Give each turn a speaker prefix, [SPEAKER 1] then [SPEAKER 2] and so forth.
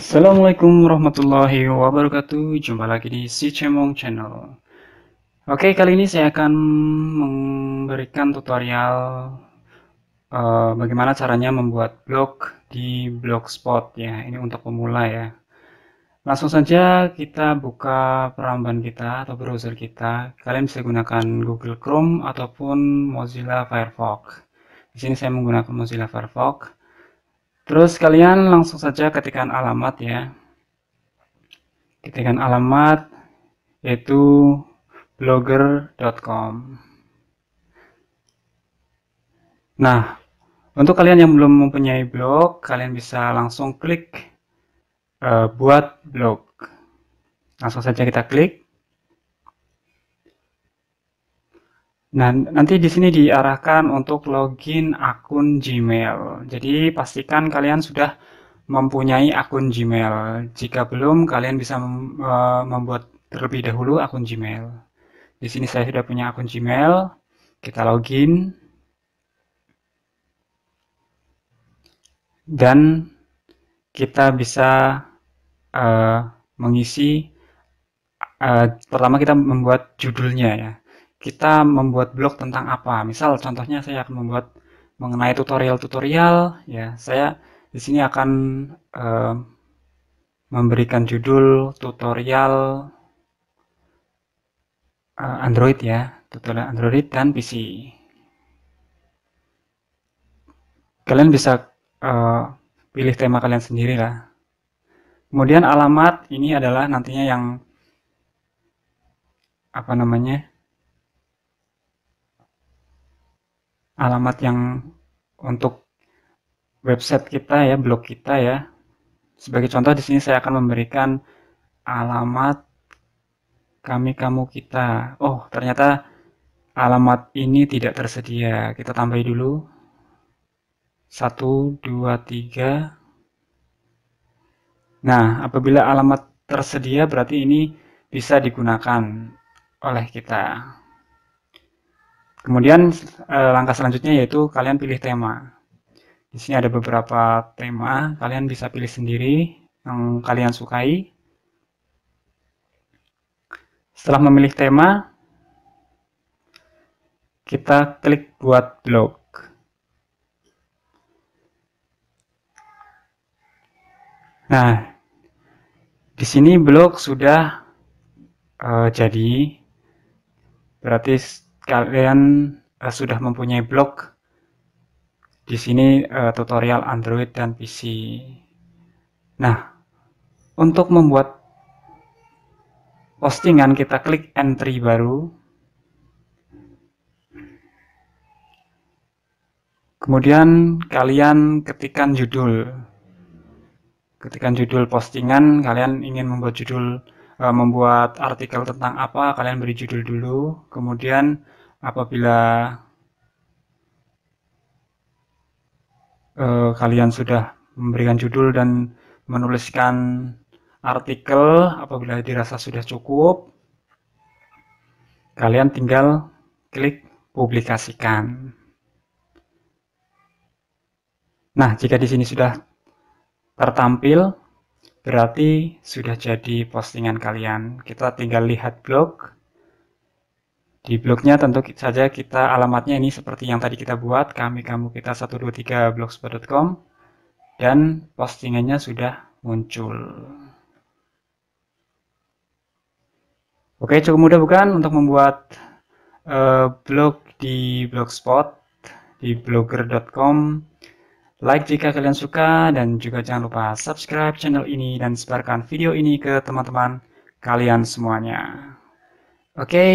[SPEAKER 1] Assalamualaikum warahmatullahi wabarakatuh Jumpa lagi di si Cemong Channel Oke kali ini saya akan memberikan tutorial uh, Bagaimana caranya membuat blog di blogspot ya Ini untuk pemula ya Langsung saja kita buka peramban kita atau browser kita Kalian bisa gunakan Google Chrome ataupun Mozilla Firefox Di sini saya menggunakan Mozilla Firefox Terus kalian langsung saja ketikkan alamat ya. Ketikkan alamat yaitu blogger.com. Nah, untuk kalian yang belum mempunyai blog, kalian bisa langsung klik uh, buat blog. Langsung saja kita klik. Nah, nanti di sini diarahkan untuk login akun Gmail. Jadi, pastikan kalian sudah mempunyai akun Gmail. Jika belum, kalian bisa e, membuat terlebih dahulu akun Gmail. Di sini saya sudah punya akun Gmail. Kita login. Dan kita bisa uh, mengisi, uh, pertama kita membuat judulnya ya kita membuat blog tentang apa. Misal contohnya saya akan membuat mengenai tutorial-tutorial ya. Saya di sini akan eh, memberikan judul tutorial eh, Android ya, tutorial Android dan PC. Kalian bisa eh, pilih tema kalian sendiri lah. Kemudian alamat ini adalah nantinya yang apa namanya? alamat yang untuk website kita ya, blog kita ya. Sebagai contoh di sini saya akan memberikan alamat kami kamu kita. Oh, ternyata alamat ini tidak tersedia. Kita tambahi dulu. 1 2 3 Nah, apabila alamat tersedia berarti ini bisa digunakan oleh kita. Kemudian eh, langkah selanjutnya yaitu kalian pilih tema. Di sini ada beberapa tema, kalian bisa pilih sendiri yang kalian sukai. Setelah memilih tema, kita klik buat blog. Nah, di sini blog sudah uh, jadi, berarti kalian uh, sudah mempunyai blog di sini uh, tutorial Android dan PC. Nah, untuk membuat postingan kita klik entry baru. Kemudian kalian ketikkan judul. ketikan judul postingan, kalian ingin membuat judul eh, membuat artikel tentang apa, kalian beri judul dulu, kemudian apabila uh, kalian sudah memberikan judul dan menuliskan artikel apabila dirasa sudah cukup kalian tinggal klik publikasikan nah jika di sini sudah tertampil berarti sudah jadi postingan kalian kita tinggal lihat blog di blognya tentu saja kita alamatnya ini seperti yang tadi kita buat, kami kamu kita 123 blogspot.com dan postingannya sudah muncul. Oke, cukup mudah bukan untuk membuat uh, blog di blogspot di blogger.com. Like jika kalian suka dan juga jangan lupa subscribe channel ini dan sebarkan video ini ke teman-teman kalian semuanya. Oke, okay,